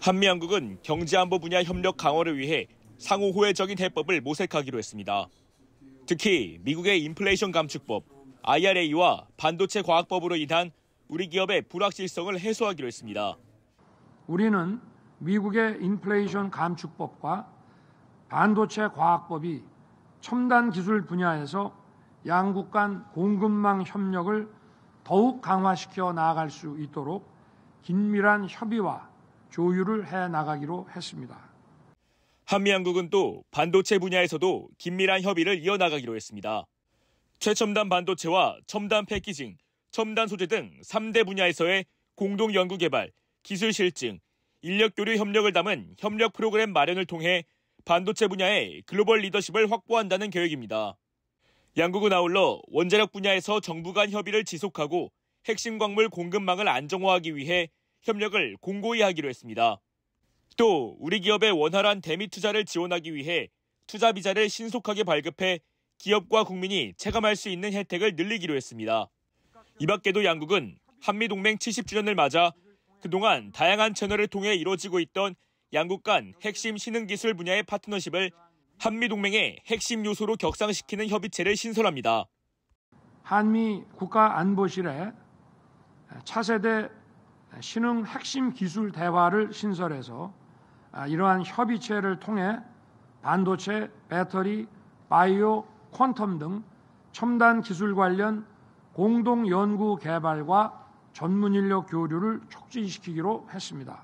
한미양국은 경제안보 분야 협력 강화를 위해 상호 호혜적인 해법을 모색하기로 했습니다. 특히 미국의 인플레이션 감축법, IRA와 반도체 과학법으로 인한 우리 기업의 불확실성을 해소하기로 했습니다. 우리는 미국의 인플레이션 감축법과 반도체 과학법이 첨단 기술 분야에서 양국 간 공급망 협력을 더욱 강화시켜 나아갈 수 있도록 긴밀한 협의와 조율을 해 나가기로 했습니다. 한미 양국은 또 반도체 분야에서도 긴밀한 협의를 이어나가기로 했습니다. 최첨단 반도체와 첨단 패키징, 첨단 소재 등 3대 분야에서의 공동 연구 개발, 기술 실증, 인력 교류 협력을 담은 협력 프로그램 마련을 통해 반도체 분야의 글로벌 리더십을 확보한다는 계획입니다. 양국은 아울러 원자력 분야에서 정부 간 협의를 지속하고 핵심 광물 공급망을 안정화하기 위해 협력을 공고히 하기로 했습니다. 또 우리 기업의 원활한 대미 투자를 지원하기 위해 투자 비자를 신속하게 발급해 기업과 국민이 체감할 수 있는 혜택을 늘리기로 했습니다. 이 밖에도 양국은 한미동맹 70주년을 맞아 그동안 다양한 채널을 통해 이루어지고 있던 양국 간 핵심 신흥기술 분야의 파트너십을 한미동맹의 핵심 요소로 격상시키는 협의체를 신설합니다. 한미 국가안보실에 차세대 아, 신흥 핵심 기술 대화를 신설해서 아, 이러한 협의체를 통해 반도체, 배터리, 바이오, 퀀텀 등 첨단 기술 관련 공동 연구 개발과 전문 인력 교류를 촉진시키기로 했습니다.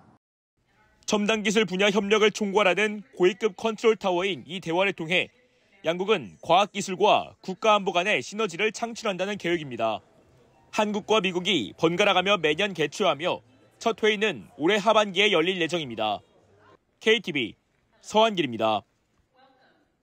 첨단 기술 분야 협력을 총괄하는 고위급 컨트롤 타워인 이 대화를 통해 양국은 과학기술과 국가안보 간의 시너지를 창출한다는 계획입니다. 한국과 미국이 번갈아가며 매년 개최하며 첫 회의는 올해 하반기에 열릴 예정입니다. KTV 서한길입니다.